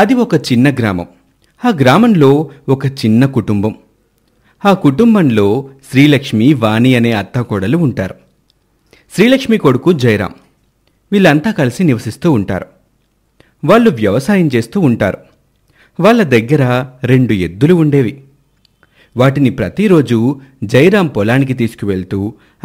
అది ఒక చిన్న గ్రామం ఆ గ్రామంలో ఒక చిన్న కుటుంబం ఆ కుటుంబంలో శ్రీలక్ష్మి వాణి అనే అత్తకోడలు ఉంటారు శ్రీలక్ష్మి కొడుకు జయరాం వీళ్ళంతా కలిసి నివసిస్తూ ఉంటారు వాళ్ళు వ్యవసాయం చేస్తూ ఉంటారు వాళ్ళ దగ్గర రెండు ఎద్దులు ఉండేవి వాటిని ప్రతిరోజు జయరాం పొలానికి తీసుకువెళ్తూ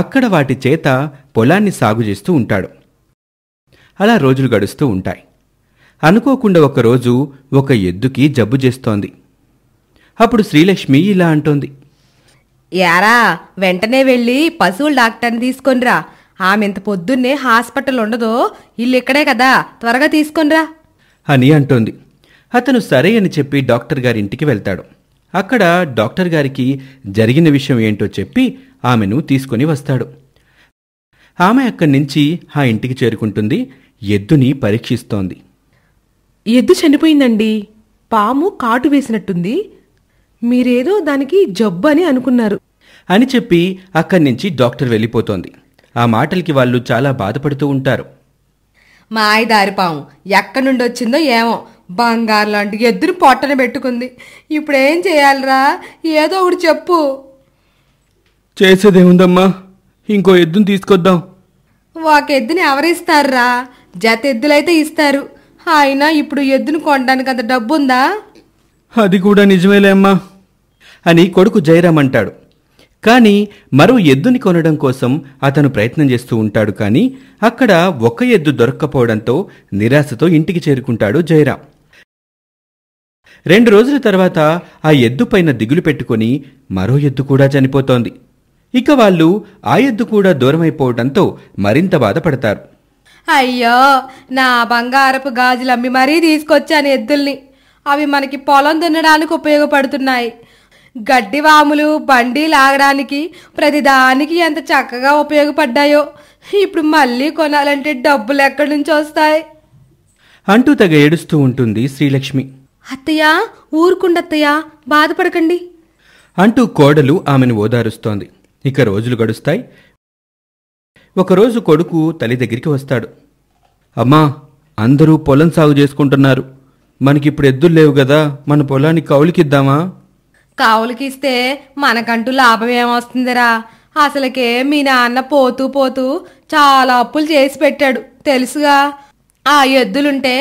అక్కడ వాటి చేత పొలాన్ని సాగు చేస్తూ ఉంటాడు అలా రోజులు గడుస్తూ ఉంటాయి అనుకోకుండా ఒకరోజు ఒక ఎద్దుకి జబ్బు చేస్తోంది అప్పుడు శ్రీలక్ష్మి ఇలా అంటోంది యారా వెంటనే వెళ్ళి పశువుల డాక్టర్ని తీసుకొనిరా ఆమె ఇంత పొద్దున్నే హాస్పిటల్ ఉండదో ఇల్లు ఇక్కడే కదా త్వరగా తీసుకొనిరా అని అంటోంది అతను సరే అని చెప్పి డాక్టర్ గారి ఇంటికి వెళ్తాడు అక్కడ డాక్టర్ గారికి జరిగిన విషయం ఏంటో చెప్పి ఆమెను తీసుకుని వస్తాడు ఆమె అక్కడి నుంచి ఆ ఇంటికి చేరుకుంటుంది ఎద్దుని పరీక్షిస్తోంది ఎద్దు చనిపోయిందండి పాము కాటు వేసినట్టుంది మీరేదో దానికి జబ్బు అని అనుకున్నారు అని చెప్పి అక్కడి నుంచి డాక్టర్ వెళ్ళిపోతోంది ఆ మాటలకి వాళ్ళు చాలా బాధపడుతూ ఉంటారు మాయదారి పాము ఎక్కడి నుండి వచ్చిందో ఏమో బంగారు లాంటి ఎద్దును పొట్టన పెట్టుకుంది ఇప్పుడు ఏం చేయాలరా ఏదో ఒకటి చెప్పు చేసేదేముందమ్మా ఇంకో ఎద్దును తీసుకొద్దాం ఒక ఎద్దుని ఎవరిస్తారురా జత ఎద్దులైతే ఇస్తారు ఆయన ఇప్పుడు ఎద్దును కొనడానికి అంత డబ్బుందా అది కూడా నిజమేలే అమ్మా అని కొడుకు జయరామ్ అంటాడు కానీ మరో ఎద్దుని కొనడం కోసం అతను ప్రయత్నం చేస్తూ ఉంటాడు కానీ అక్కడ ఒక ఎద్దు దొరక్కపోవడంతో నిరాశతో ఇంటికి చేరుకుంటాడు జయరాం రెండు రోజుల తర్వాత ఆ ఎద్దు పైన దిగులు పెట్టుకుని మరో ఎద్దు కూడా చనిపోతోంది ఇక వాళ్ళు ఆ ఎద్దు కూడా దూరమైపోవడంతో మరింత బాధపడతారు అయ్యో నా బంగారపు గాజులు అమ్మి మరీ తీసుకొచ్చాను ఎద్దుల్ని అవి మనకి పొలం దున్నడానికి ఉపయోగపడుతున్నాయి గడ్డివాములు బండి లాగడానికి ప్రతిదానికి ఎంత చక్కగా ఉపయోగపడ్డాయో ఇప్పుడు మళ్ళీ కొనాలంటే డబ్బులు ఎక్కడి నుంచి వస్తాయి అంటూ తెగ ఏడుస్తూ ఉంటుంది శ్రీలక్ష్మి అత్తయ్య ఊరుకుండత్తయ్య బాధపడకండి అంటూ కోడలు ఆమెను ఓదారుస్తోంది ఇక రోజులు గడుస్తాయి ఒకరోజు కొడుకు తల్లి దగ్గరికి వస్తాడు అమ్మా అందరూ పొలం సాగు చేసుకుంటున్నారు మనకిప్పుడు ఎద్దులు లేవు కదా మన పొలాన్ని కౌలికిద్దామా కావులకిస్తే మనకంటూ లాభం ఏమొస్తుందిరా అసలుకే మీ నాన్న పోతూ పోతూ చాలా అప్పులు చేసి పెట్టాడు తెలుసుగా ఆ ఎద్దులుంటే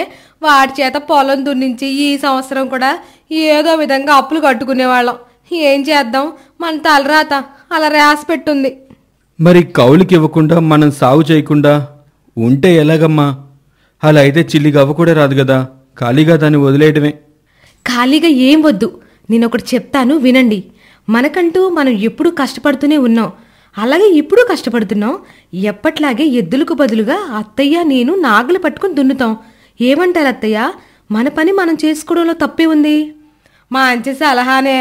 వాటి చేత పొలం దున్నించి ఈ సంవత్సరం కూడా ఏదో విధంగా అప్పులు కట్టుకునేవాళ్ళం ఏం చేద్దాం మన తలరాత అలా రాసి పెట్టుంది మరి కౌలుకి ఇవ్వకుండా మనం సాగు చేయకుండా ఉంటే ఎలాగమ్మా అలా అయితే చిల్లిగా కూడా రాదు కదా ఖాళీగా దాన్ని వదిలేయడమే ఖాళీగా ఏం వద్దు నేను ఒకటి చెప్తాను వినండి మనకంటూ మనం ఎప్పుడూ కష్టపడుతూనే ఉన్నాం అలాగే ఇప్పుడు కష్టపడుతున్నాం ఎప్పట్లాగే ఎద్దులకు బదులుగా అత్తయ్య నేను నాగులు పట్టుకుని దున్నుతాం ఏమంటారు అత్తయ్య మన పని మనం చేసుకోవడంలో తప్పే ఉంది మంచి సలహానే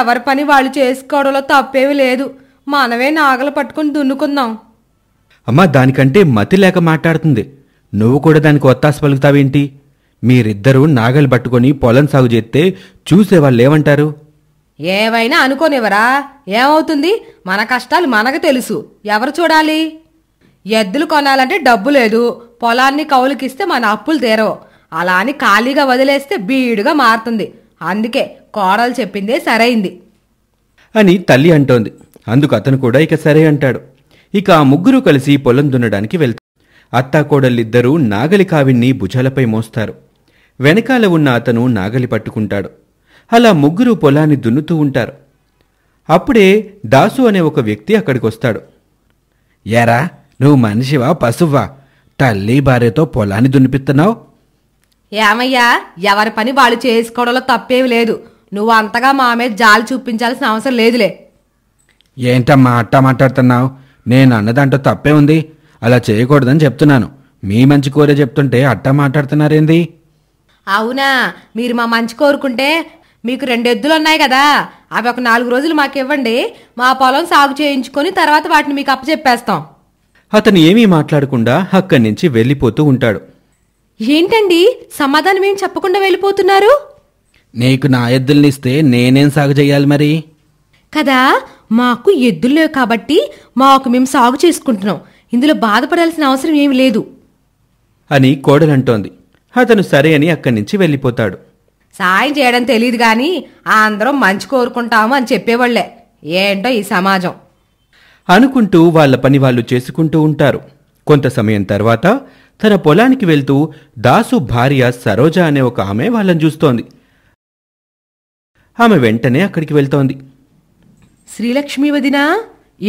ఎవరి పని వాళ్ళు చేసుకోవడంలో తప్పేమీ లేదు మనమే నాగలు పట్టుకుని దున్నుకుందాం అమ్మా దానికంటే మతి లేక మాట్లాడుతుంది నువ్వు కూడా దానికి ఒత్తాస పలుకుతావేంటి మీరిద్దరూ నాగలు పట్టుకొని పొలం సాగు చేస్తే చూసేవాళ్ళు ఏమంటారు ఏవైనా అనుకోనివరా ఏమవుతుంది మన కష్టాలు మనకు తెలుసు ఎవరు చూడాలి ఎద్దులు కొనాలంటే డబ్బు లేదు పొలాన్ని కౌలుకిస్తే మన అప్పులు తీరవు అలా అని ఖాళీగా వదిలేస్తే బీడుగా మారుతుంది అందుకే కోడలు చెప్పిందే సరైంది అని తల్లి అంటోంది అందుకు అతను కూడా ఇక సరే అంటాడు ఇక ఆ ముగ్గురు కలిసి పొలం దున్నడానికి వెళ్తారు అత్తాకోడళ్ళిద్దరూ నాగలి కావిణ్ణి భుజాలపై మోస్తారు వెనకాల ఉన్న అతను నాగలి పట్టుకుంటాడు అలా ముగ్గురు పొలాన్ని దున్నుతూ ఉంటారు అప్పుడే దాసు అనే ఒక వ్యక్తి అక్కడికొస్తాడు ఎరా నువ్వు మనిషివా పశువా తల్లి భార్యతో పొలాన్ని దున్నిపిస్తున్నావు ఏమయ్యా ఎవరి పని వాళ్ళు చేసుకోవడంలో తప్పేవి లేదు నువ్వు అంతగా మా మీద జాలి చూపించాల్సిన అవసరం లేదులే ఏంటమ్మా అట్టా మాట్లాడుతున్నావు నేను అన్నదంటూ తప్పే ఉంది అలా చేయకూడదని చెప్తున్నాను మీ మంచి కోరే చెప్తుంటే అట్టా మాట్లాడుతున్నారేంది అవునా మీరు మా మంచి కోరుకుంటే మీకు రెండు ఎద్దులు ఉన్నాయి కదా అవి ఒక నాలుగు రోజులు మాకు ఇవ్వండి మా పొలం సాగు చేయించుకొని తర్వాత వాటిని మీకు అప్పచెప్పేస్తాం అతను ఏమీ మాట్లాడకుండా అక్కడి నుంచి వెళ్ళిపోతూ ఉంటాడు ఏంటండి సమాధానం ఏం చెప్పకుండా వెళ్ళిపోతున్నారు నీకు నా ఎద్దుల్నిస్తే నేనేం సాగు చేయాలి మరి కదా మాకు ఎద్దులే కాబట్టి మాకు మేము సాగు చేసుకుంటున్నాం ఇందులో బాధపడాల్సిన అవసరం ఏమి లేదు అని కోడలంటోంది అతను సరే అని అక్కడి నుంచి వెళ్ళిపోతాడు సాయం చేయడం తెలియదు కానీ అందరం మంచి కోరుకుంటాము అని చెప్పేవాళ్లే ఏంటో ఈ సమాజం అనుకుంటూ వాళ్ళ పని వాళ్ళు చేసుకుంటూ ఉంటారు కొంత సమయం తర్వాత తన పొలానికి వెళ్తూ దాసు భార్య సరోజ అనే ఒక ఆమె వాళ్ళని చూస్తోంది ఆమె వెంటనే అక్కడికి వెళ్తోంది శ్రీలక్ష్మి వదినా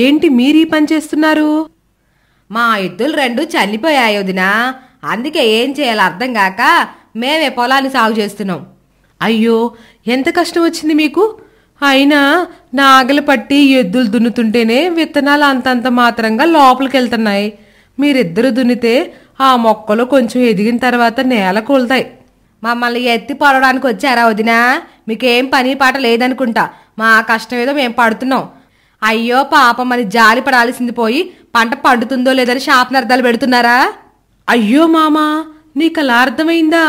ఏంటి మీరీ పనిచేస్తున్నారు మా ఎద్దులు రెండు చల్లిపోయాయి వదినా అందుకే ఏం చేయాలో అర్థం కాక మేమే పొలాన్ని సాగు చేస్తున్నాం అయ్యో ఎంత కష్టం వచ్చింది మీకు అయినా నాగలు పట్టి ఎద్దులు దున్నుతుంటేనే విత్తనాలు అంతంత మాత్రంగా లోపలికి వెళ్తున్నాయి మీరిద్దరు దున్నితే ఆ మొక్కలు కొంచెం ఎదిగిన తర్వాత నేల కూలుతాయి మమ్మల్ని ఎత్తి పొడవడానికి వచ్చారా వదినా మీకేం పని పాట లేదనుకుంటా మా కష్టం ఏదో మేము పడుతున్నాం అయ్యో పాపం అది జాలి పడాల్సింది పోయి పంట పండుతుందో లేదని శాపనార్థాలు పెడుతున్నారా అయ్యో మామా నీకు అలా అర్థమైందా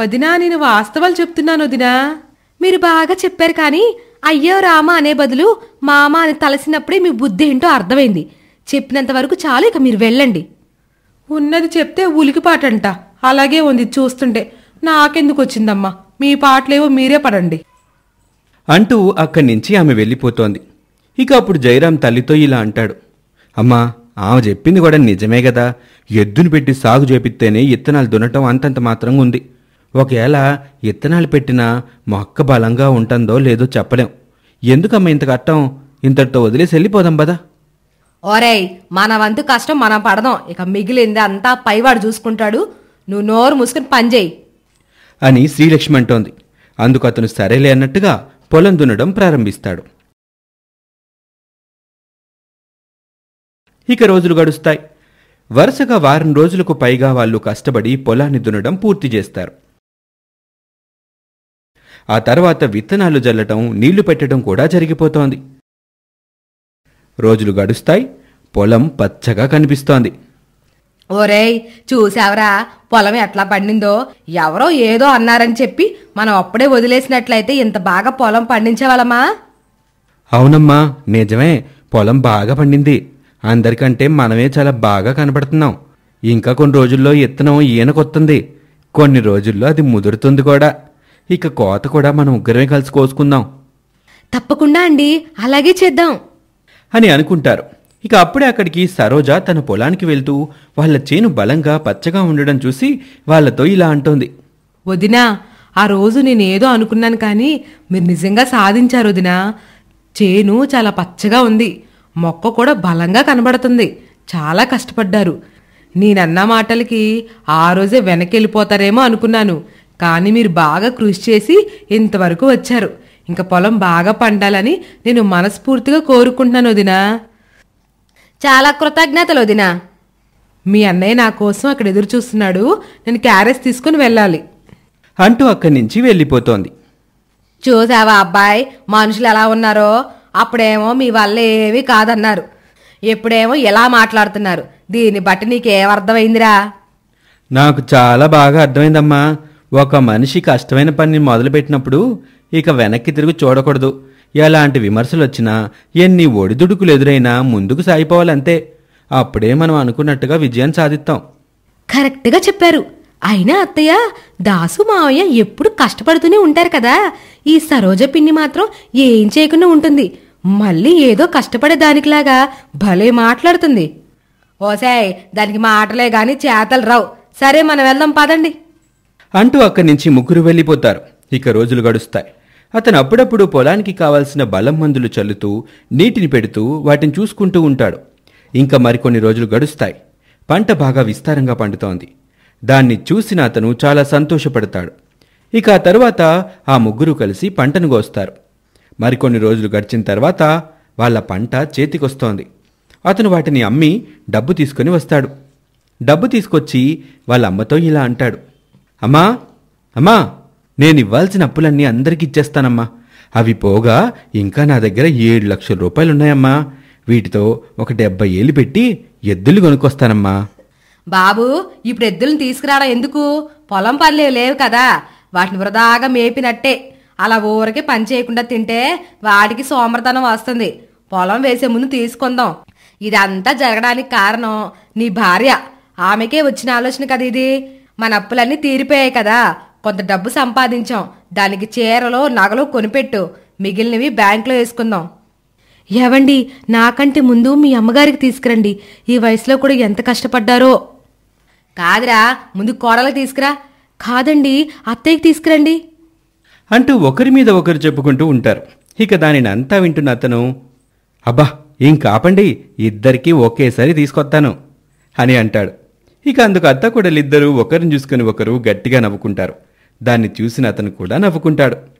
వదినా నేను వాస్తవాలు చెప్తున్నాను వదినా మీరు బాగా చెప్పారు కానీ అయ్యో రామ అనే బదులు మామ అని తలసినప్పుడే మీ బుద్ధి ఏంటో అర్థమైంది చెప్పినంత వరకు చాలు ఇక మీరు వెళ్ళండి ఉన్నది చెప్తే ఉలికిపాటంట అలాగే ఉంది చూస్తుంటే నాకెందుకు వచ్చిందమ్మా మీ పాటలేవో మీరే పడండి అంటూ అక్కడి నుంచి ఆమె వెళ్ళిపోతోంది ఇక అప్పుడు జయరాం తల్లితో ఇలా అంటాడు అమ్మా ఆమె చెప్పింది కూడా నిజమే కదా ఎద్దును పెట్టి సాగు చేపిస్తేనే ఇత్తనాలు దున్నటం అంతంత మాత్రంగా ఉంది ఒకవేళ ఇత్తనాలు పెట్టినా మొక్క బలంగా ఉంటుందో లేదో చెప్పలేం ఎందుకమ్మా ఇంత కష్టం ఇంతటితో వదిలేసి వెళ్ళిపోదాం బదా ఓరేయ్ మన వంతు కష్టం మనం పడదాం ఇక మిగిలింది అంతా పైవాడు చూసుకుంటాడు నువ్వు నోరు మూసుకుని పనిచేయి అని శ్రీలక్ష్మి అంటోంది అందుకు అతను సరేలే అన్నట్టుగా పొలం దున్నడం ప్రారంభిస్తాడు ఇక రోజులు గడుస్తాయి వరుసగా వారం రోజులకు పైగా వాళ్ళు కష్టపడి పొలాన్ని దున్నడం పూర్తి చేస్తారు ఆ తర్వాత విత్తనాలు జల్లటం నీళ్లు పెట్టడం కూడా జరిగిపోతోంది రోజులు గడుస్తాయి పొలం పచ్చగా కనిపిస్తోంది ఓరేయ్ చూసావరా పొలం ఎట్లా పండిందో ఎవరో ఏదో అన్నారని చెప్పి మనం అప్పుడే వదిలేసినట్లయితే ఇంత బాగా పొలం పండించవలమా అవునమ్మా నిజమే పొలం బాగా పండింది అందరికంటే మనమే చాలా బాగా కనపడుతున్నాం ఇంకా కొన్ని రోజుల్లో ఇత్తనం ఈయనకొస్తుంది కొన్ని రోజుల్లో అది ముదురుతుంది కూడా ఇక కోత కూడా మనం ముగ్గురమే కలిసి కోసుకుందాం తప్పకుండా అండి అలాగే చేద్దాం అని అనుకుంటారు ఇక అప్పుడే అక్కడికి సరోజ తన పొలానికి వెళ్తూ వాళ్ళ చేను బలంగా పచ్చగా ఉండడం చూసి వాళ్ళతో ఇలా అంటోంది వదినా ఆ రోజు నేనేదో అనుకున్నాను కానీ మీరు నిజంగా సాధించారు వదినా చేను చాలా పచ్చగా ఉంది మొక్క కూడా బలంగా కనబడుతుంది చాలా కష్టపడ్డారు నేనన్న మాటలకి ఆ రోజే వెనకెళ్ళిపోతారేమో అనుకున్నాను కానీ మీరు బాగా కృషి చేసి ఇంతవరకు వచ్చారు ఇంకా పొలం బాగా పండాలని నేను మనస్ఫూర్తిగా కోరుకుంటున్నాను వదినా చాలా కృతజ్ఞతలు వదినా మీ అన్నయ్య నా కోసం అక్కడ ఎదురు చూస్తున్నాడు నేను క్యారేజ్ తీసుకుని వెళ్ళాలి అంటూ అక్కడి నుంచి వెళ్ళిపోతోంది చూసావా అబ్బాయి మనుషులు ఎలా ఉన్నారో అప్పుడేమో మీ వల్ల ఏమీ కాదన్నారు ఎప్పుడేమో ఎలా మాట్లాడుతున్నారు దీన్ని బట్టి నీకేమర్థమైందిరా నాకు చాలా బాగా అర్థమైందమ్మా ఒక మనిషి కష్టమైన పనిని మొదలుపెట్టినప్పుడు ఇక వెనక్కి తిరిగి చూడకూడదు ఎలాంటి విమర్శలు వచ్చినా ఎన్ని ఒడిదుడుకులు ఎదురైనా ముందుకు సాగిపోవాలంతే అప్పుడే మనం అనుకున్నట్టుగా విజయం సాధిస్తాం కరెక్ట్గా చెప్పారు అయినా అత్తయ్య దాసు మావయ్య ఎప్పుడు కష్టపడుతూనే ఉంటారు కదా ఈ సరోజ పిన్ని మాత్రం ఏం చేయకుండా ఉంటుంది మళ్ళీ ఏదో కష్టపడే దానికిలాగా భలే మాట్లాడుతుంది ఓసాయ్ దానికి మాటలే గాని చేతలు రావు సరే మనం వెళ్దాం పదండి అంటూ అక్కడి నుంచి ముగ్గురు వెళ్ళిపోతారు ఇక రోజులు గడుస్తాయి అతను అప్పుడప్పుడు పొలానికి కావాల్సిన బలం మందులు చల్లుతూ నీటిని పెడుతూ వాటిని చూసుకుంటూ ఉంటాడు ఇంకా మరికొన్ని రోజులు గడుస్తాయి పంట బాగా విస్తారంగా పండుతోంది దాన్ని చూసిన అతను చాలా సంతోషపడతాడు ఇక ఆ తర్వాత ఆ ముగ్గురు కలిసి పంటను కోస్తారు మరికొన్ని రోజులు గడిచిన తర్వాత వాళ్ళ పంట చేతికొస్తోంది అతను వాటిని అమ్మి డబ్బు తీసుకొని వస్తాడు డబ్బు తీసుకొచ్చి వాళ్ళ అమ్మతో ఇలా అంటాడు అమ్మా అమ్మా నేను ఇవ్వాల్సిన అప్పులన్నీ అందరికి ఇచ్చేస్తానమ్మా అవి పోగా ఇంకా నా దగ్గర ఏడు లక్షల రూపాయలున్నాయమ్మా వీటితో ఒక డెబ్బై ఏళ్ళు పెట్టి ఎద్దులు కొనుక్కొస్తానమ్మా బాబు ఇప్పుడు ఎద్దులను తీసుకురావడం ఎందుకు పొలం పనులు లేవు కదా వాటిని వృధాగా మేపినట్టే అలా ఊరికే పని చేయకుండా తింటే వాటికి సోమరతనం వస్తుంది పొలం వేసే ముందు తీసుకుందాం ఇదంతా జరగడానికి కారణం నీ భార్య ఆమెకే వచ్చిన ఆలోచన కదా ఇది మన అప్పులన్నీ తీరిపోయాయి కదా కొంత డబ్బు సంపాదించాం దానికి చీరలో నగలు కొనిపెట్టు మిగిలినవి బ్యాంకులో వేసుకుందాం ఏవండి నాకంటే ముందు మీ అమ్మగారికి తీసుకురండి ఈ వయసులో కూడా ఎంత కష్టపడ్డారో కాదురా ముందు కోడలకు తీసుకురా కాదండి అత్తయ్యకి తీసుకురండి అంటూ ఒకరి మీద ఒకరు చెప్పుకుంటూ ఉంటారు ఇక దానిని అంతా వింటున్న అతను అబ్బా ఏం కాపండి ఇద్దరికీ ఒకేసారి తీసుకొస్తాను అని అంటాడు ఇక అందుకు అత్త ఇద్దరూ ఒకరిని చూసుకుని ఒకరు గట్టిగా నవ్వుకుంటారు దాన్ని చూసిన అతను కూడా నవ్వుకుంటాడు